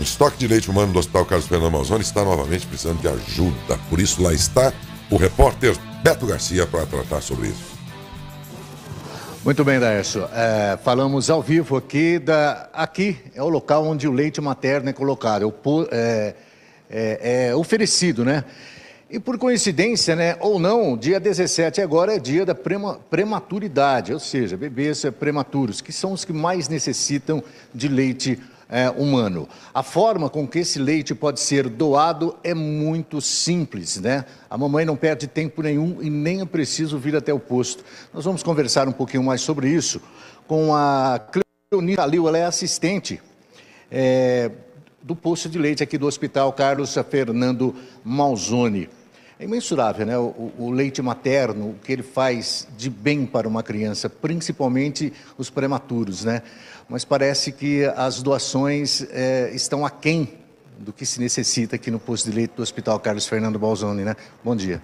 O estoque de leite humano do Hospital Carlos Fernando Amazônia está novamente precisando de ajuda. Por isso, lá está o repórter Beto Garcia para tratar sobre isso. Muito bem, Daércio. É, falamos ao vivo aqui da. Aqui é o local onde o leite materno é colocado, é, é, é, é oferecido, né? E por coincidência, né, ou não, dia 17 agora é dia da prema, prematuridade, ou seja, bebês prematuros, que são os que mais necessitam de leite materno é, humano. A forma com que esse leite pode ser doado é muito simples, né? A mamãe não perde tempo nenhum e nem é preciso vir até o posto. Nós vamos conversar um pouquinho mais sobre isso com a Cleonita Liu, ela é assistente é, do posto de leite aqui do Hospital Carlos Fernando Malzoni. É imensurável, né? O, o, leite materno, o que ele faz de bem para uma criança, principalmente os prematuros, né? Mas parece que as doações é, estão aquém do que se necessita aqui no posto de leite do Hospital Carlos Fernando Balzoni, né? Bom dia.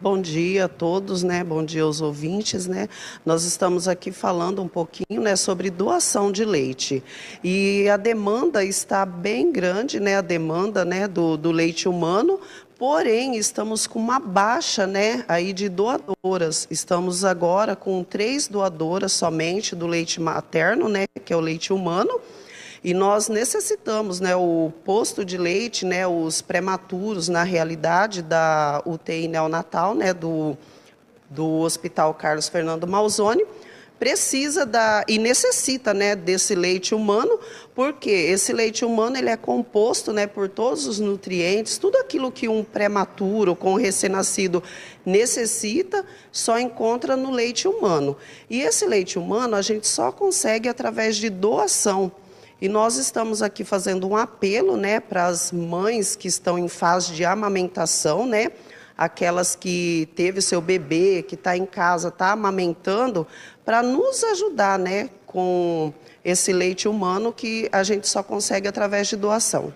Bom dia a todos, né? Bom dia aos ouvintes, né? Nós estamos aqui falando um pouquinho, né, sobre doação de leite. E a demanda está bem grande, né? A demanda, né, do, do leite humano, Porém, estamos com uma baixa né, aí de doadoras. Estamos agora com três doadoras somente do leite materno, né, que é o leite humano. E nós necessitamos, né, o posto de leite, né, os prematuros, na realidade, da UTI neonatal, né, do, do Hospital Carlos Fernando Malzone, precisa da e necessita, né, desse leite humano, porque esse leite humano ele é composto, né, por todos os nutrientes, tudo aquilo que um prematuro com um recém-nascido necessita, só encontra no leite humano. E esse leite humano a gente só consegue através de doação. E nós estamos aqui fazendo um apelo, né, para as mães que estão em fase de amamentação, né? aquelas que teve seu bebê, que está em casa, está amamentando, para nos ajudar né, com esse leite humano que a gente só consegue através de doação.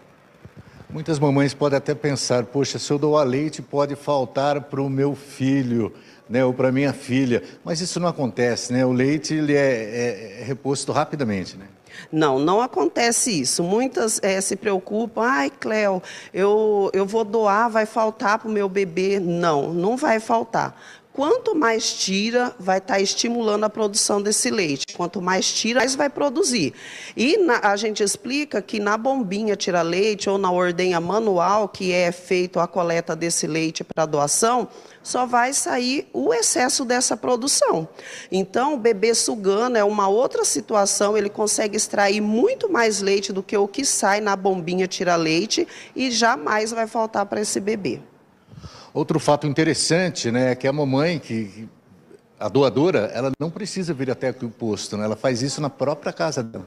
Muitas mamães podem até pensar, poxa, se eu doar leite pode faltar para o meu filho, né, ou para minha filha. Mas isso não acontece, né? O leite ele é, é, é reposto rapidamente, né? Não, não acontece isso. Muitas é, se preocupam, ai, Cléo, eu, eu vou doar, vai faltar para o meu bebê. Não, não vai faltar Quanto mais tira, vai estar tá estimulando a produção desse leite. Quanto mais tira, mais vai produzir. E na, a gente explica que na bombinha tira-leite ou na ordenha manual, que é feito a coleta desse leite para doação, só vai sair o excesso dessa produção. Então, o bebê sugando é uma outra situação, ele consegue extrair muito mais leite do que o que sai na bombinha tira-leite e jamais vai faltar para esse bebê. Outro fato interessante, né, é que a mamãe, que, a doadora, ela não precisa vir até aqui o posto, né? ela faz isso na própria casa dela.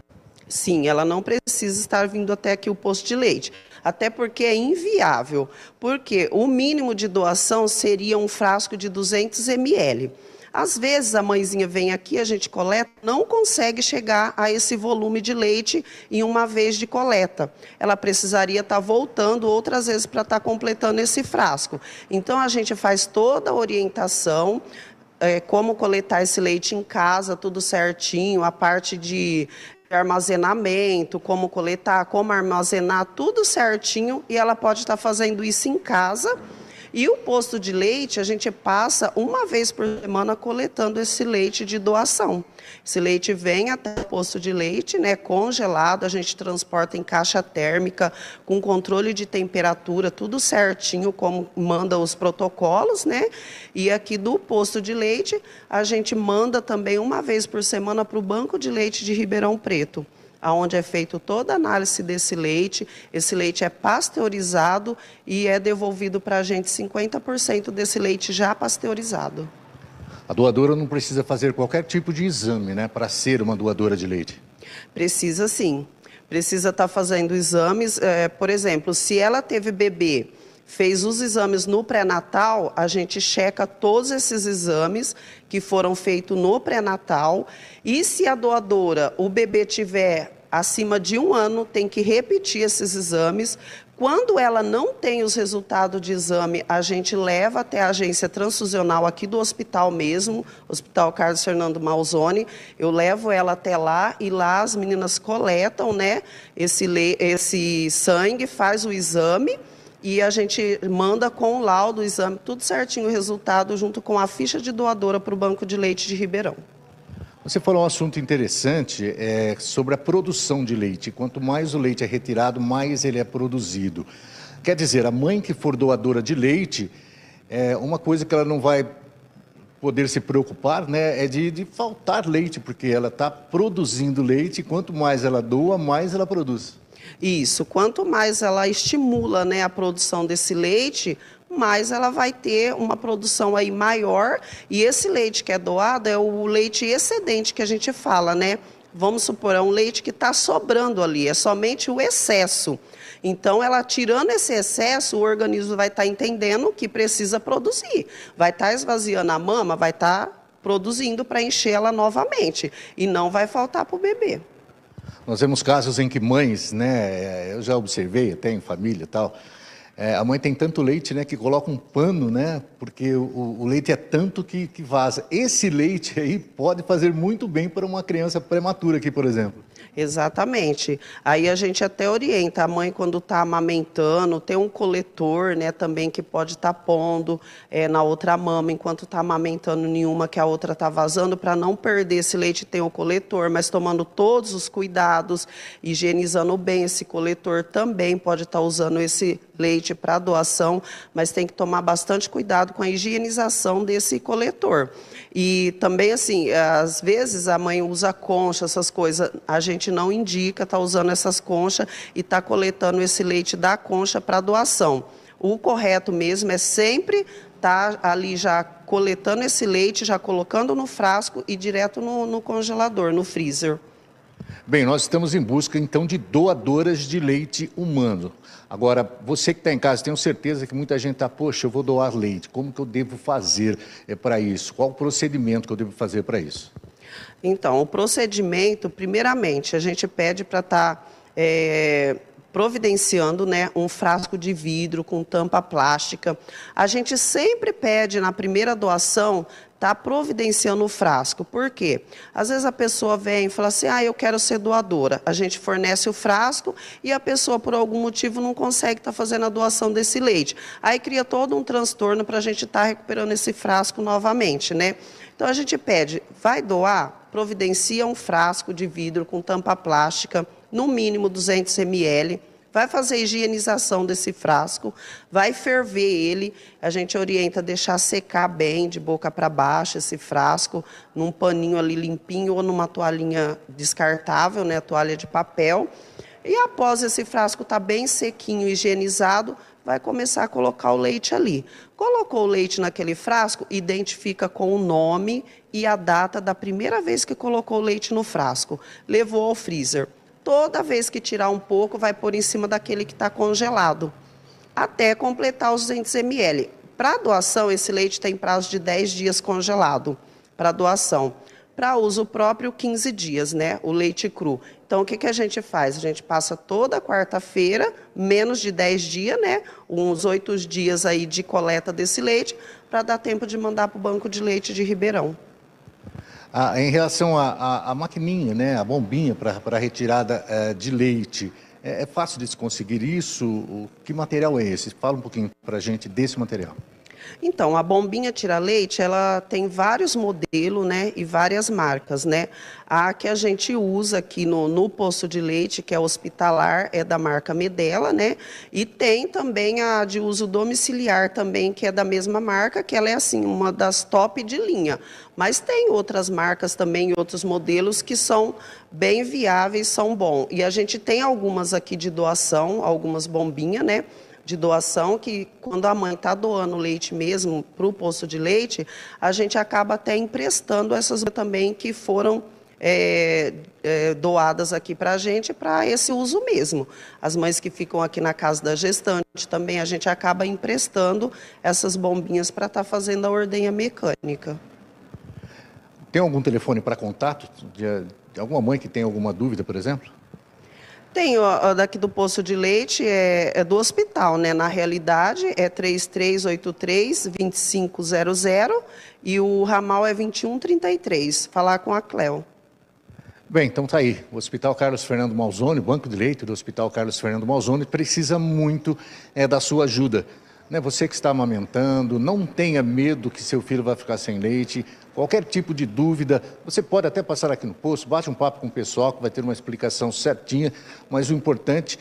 Sim, ela não precisa estar vindo até aqui o posto de leite, até porque é inviável, porque o mínimo de doação seria um frasco de 200 ml. Às vezes a mãezinha vem aqui, a gente coleta, não consegue chegar a esse volume de leite em uma vez de coleta. Ela precisaria estar tá voltando outras vezes para estar tá completando esse frasco. Então a gente faz toda a orientação é, como coletar esse leite em casa, tudo certinho, a parte de armazenamento, como coletar, como armazenar, tudo certinho, e ela pode estar tá fazendo isso em casa e o posto de leite, a gente passa uma vez por semana coletando esse leite de doação. Esse leite vem até o posto de leite, né, congelado, a gente transporta em caixa térmica, com controle de temperatura, tudo certinho, como manda os protocolos, né? E aqui do posto de leite, a gente manda também uma vez por semana para o Banco de Leite de Ribeirão Preto aonde é feita toda a análise desse leite. Esse leite é pasteurizado e é devolvido para a gente 50% desse leite já pasteurizado. A doadora não precisa fazer qualquer tipo de exame, né, para ser uma doadora de leite? Precisa sim. Precisa estar tá fazendo exames. É, por exemplo, se ela teve bebê fez os exames no pré-natal, a gente checa todos esses exames que foram feitos no pré-natal. E se a doadora, o bebê tiver acima de um ano tem que repetir esses exames. Quando ela não tem os resultados de exame, a gente leva até a agência transfusional aqui do hospital mesmo, Hospital Carlos Fernando Malzone. Eu levo ela até lá e lá as meninas coletam, né, esse, esse sangue, faz o exame e a gente manda com o laudo, o exame, tudo certinho, o resultado, junto com a ficha de doadora para o Banco de Leite de Ribeirão. Você falou um assunto interessante é, sobre a produção de leite. Quanto mais o leite é retirado, mais ele é produzido. Quer dizer, a mãe que for doadora de leite, é, uma coisa que ela não vai poder se preocupar né, é de, de faltar leite, porque ela está produzindo leite e quanto mais ela doa, mais ela produz. Isso, quanto mais ela estimula né, a produção desse leite, mas ela vai ter uma produção aí maior e esse leite que é doado é o leite excedente que a gente fala, né? Vamos supor, é um leite que está sobrando ali, é somente o excesso. Então, ela tirando esse excesso, o organismo vai estar tá entendendo que precisa produzir. Vai estar tá esvaziando a mama, vai estar tá produzindo para encher ela novamente. E não vai faltar para o bebê. Nós vemos casos em que mães, né? Eu já observei até em família e tal é, a mãe tem tanto leite né, que coloca um pano, né, porque o, o leite é tanto que, que vaza. Esse leite aí pode fazer muito bem para uma criança prematura aqui, por exemplo. Exatamente. Aí a gente até orienta a mãe quando está amamentando, tem um coletor, né, também que pode estar tá pondo é, na outra mama enquanto está amamentando nenhuma que a outra está vazando para não perder esse leite tem o coletor, mas tomando todos os cuidados, higienizando bem esse coletor também pode estar tá usando esse leite para doação, mas tem que tomar bastante cuidado com a higienização desse coletor. E também assim, às vezes a mãe usa concha, essas coisas. A gente gente não indica estar tá usando essas conchas e estar tá coletando esse leite da concha para doação. O correto mesmo é sempre estar tá ali já coletando esse leite, já colocando no frasco e direto no, no congelador, no freezer. Bem, nós estamos em busca então de doadoras de leite humano. Agora, você que está em casa, tenho certeza que muita gente está, poxa, eu vou doar leite, como que eu devo fazer eh, para isso? Qual o procedimento que eu devo fazer para isso? Então, o procedimento, primeiramente, a gente pede para estar tá, é, providenciando né, um frasco de vidro com tampa plástica. A gente sempre pede na primeira doação tá providenciando o frasco. Por quê? Às vezes a pessoa vem e fala assim: "Ah, eu quero ser doadora". A gente fornece o frasco e a pessoa por algum motivo não consegue estar tá fazendo a doação desse leite. Aí cria todo um transtorno para a gente estar tá recuperando esse frasco novamente, né? Então a gente pede, vai doar, providencia um frasco de vidro com tampa plástica, no mínimo 200 ml, vai fazer a higienização desse frasco, vai ferver ele. A gente orienta deixar secar bem, de boca para baixo, esse frasco, num paninho ali limpinho ou numa toalhinha descartável, né, toalha de papel. E após esse frasco estar tá bem sequinho, higienizado, vai começar a colocar o leite ali. Colocou o leite naquele frasco, identifica com o nome e a data da primeira vez que colocou o leite no frasco. Levou ao freezer. Toda vez que tirar um pouco, vai pôr em cima daquele que está congelado, até completar os 200 ml. Para doação, esse leite tem prazo de 10 dias congelado para doação. Para uso próprio, 15 dias, né? O leite cru. Então, o que, que a gente faz? A gente passa toda quarta-feira, menos de 10 dias, né? Uns oito dias aí de coleta desse leite, para dar tempo de mandar para o banco de leite de Ribeirão. Ah, em relação à maquininha, né, a bombinha para retirada é, de leite, é, é fácil de se conseguir isso? O, que material é esse? Fala um pouquinho para a gente desse material. Então, a bombinha tira-leite, ela tem vários modelos, né, e várias marcas, né? A que a gente usa aqui no, no poço de leite, que é hospitalar, é da marca Medela, né? E tem também a de uso domiciliar também, que é da mesma marca, que ela é, assim, uma das top de linha. Mas tem outras marcas também, outros modelos que são bem viáveis, são bons. E a gente tem algumas aqui de doação, algumas bombinhas, né? de doação, que quando a mãe está doando leite mesmo para o poço de leite, a gente acaba até emprestando essas também que foram é, é, doadas aqui para a gente para esse uso mesmo. As mães que ficam aqui na casa da gestante também a gente acaba emprestando essas bombinhas para estar tá fazendo a ordenha mecânica. Tem algum telefone para contato de, de alguma mãe que tem alguma dúvida, por exemplo? Tenho daqui do Poço de Leite, é, é do hospital, né? Na realidade, é 3383-2500 e o ramal é 2133. Falar com a Cleo. Bem, então tá aí. O Hospital Carlos Fernando Malzone, o Banco de Leite do Hospital Carlos Fernando Malzone, precisa muito é, da sua ajuda né, você que está amamentando, não tenha medo que seu filho vai ficar sem leite. Qualquer tipo de dúvida, você pode até passar aqui no posto, bate um papo com o pessoal que vai ter uma explicação certinha, mas o importante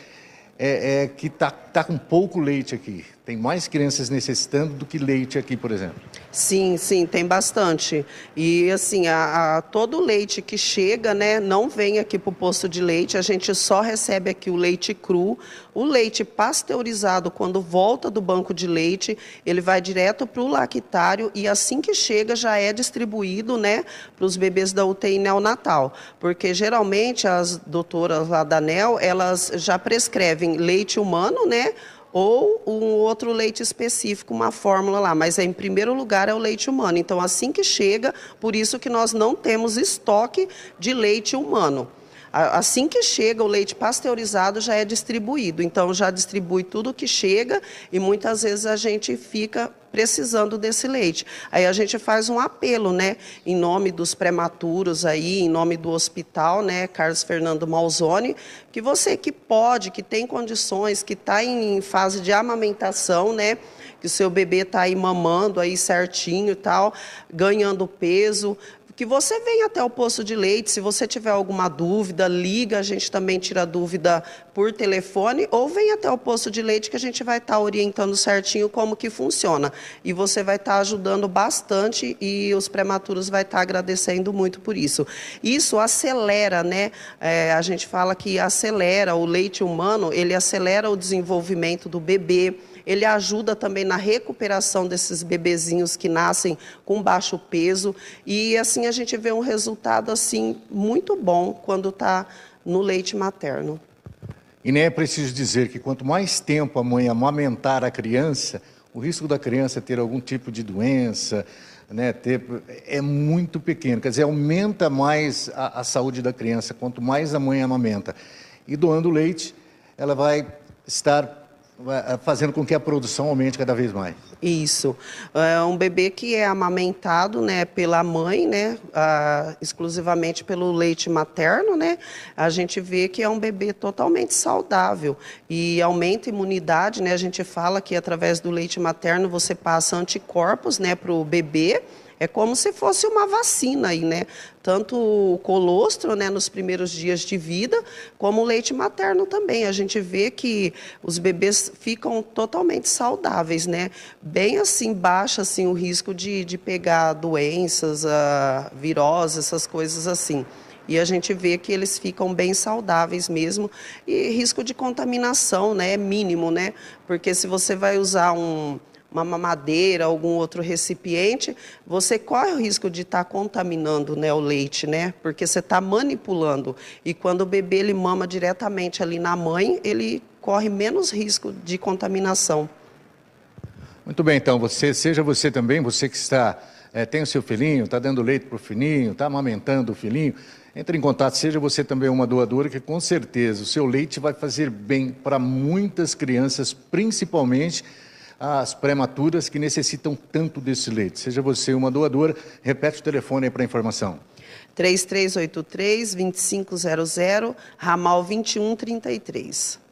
é, é que está tá com pouco leite aqui. Tem mais crianças necessitando do que leite aqui, por exemplo. Sim, sim, tem bastante. E assim, a, a todo o leite que chega, né, não vem aqui para o posto de leite, a gente só recebe aqui o leite cru. O leite pasteurizado, quando volta do banco de leite, ele vai direto para o lactário e assim que chega já é distribuído né, para os bebês da UTI neonatal. Porque geralmente as doutoras lá da NEL, elas já prescrevem leite humano, né? ou um outro leite específico, uma fórmula lá, mas é, em primeiro lugar é o leite humano. Então assim que chega, por isso que nós não temos estoque de leite humano. Assim que chega, o leite pasteurizado já é distribuído. Então, já distribui tudo que chega e muitas vezes a gente fica precisando desse leite. Aí a gente faz um apelo, né, em nome dos prematuros aí, em nome do hospital, né, Carlos Fernando Malzone, que você que pode, que tem condições, que está em fase de amamentação, né, que o seu bebê está aí mamando aí certinho e tal, ganhando peso, que você venha até o posto de leite. Se você tiver alguma dúvida, liga, a gente também tira dúvida por telefone, ou venha até o posto de leite que a gente vai estar tá orientando certinho como que funciona. E você vai estar tá ajudando bastante e os prematuros vai estar tá agradecendo muito por isso. Isso acelera, né? É, a gente fala que acelera o leite humano, ele acelera o desenvolvimento do bebê ele ajuda também na recuperação desses bebezinhos que nascem com baixo peso e assim a gente vê um resultado assim muito bom quando está no leite materno. E nem né, é preciso dizer que quanto mais tempo a mãe amamentar a criança, o risco da criança ter algum tipo de doença, né, ter, é muito pequeno. Quer dizer, aumenta mais a, a saúde da criança quanto mais a mãe amamenta. E doando leite, ela vai estar eh, fazendo com que a produção aumente cada vez mais. Isso. É um bebê que é amamentado né, pela mãe, né, ah, exclusivamente pelo leite materno, né, a gente vê que é um bebê totalmente saudável e aumenta a imunidade. Né, a gente fala que através do leite materno você passa anticorpos né, para o bebê é como se fosse uma vacina aí, né? Tanto o colostro, né, nos primeiros dias de vida, como o leite materno também. A gente vê que os bebês ficam totalmente saudáveis, né? Bem assim, baixa assim, o risco de, de pegar doenças, a, ah, virose, essas coisas assim. E a gente vê que eles ficam bem saudáveis mesmo. E risco de contaminação né, é mínimo, né? Porque se você vai usar um, uma mamadeira, algum outro recipiente, você corre o risco de estar tá contaminando né, o leite, né? Porque você está manipulando. E quando o bebê ele mama diretamente ali na mãe, ele corre menos risco de contaminação. Muito bem, então, você, seja você também, você que está é, tem o seu filhinho, está dando leite para o filhinho, está amamentando o filhinho, entre em contato, seja você também uma doadora, que com certeza o seu leite vai fazer bem para muitas crianças, principalmente as prematuras que necessitam tanto desse leite. Seja você uma doadora, repete o telefone aí para a informação. 3383-2500, ramal 2133.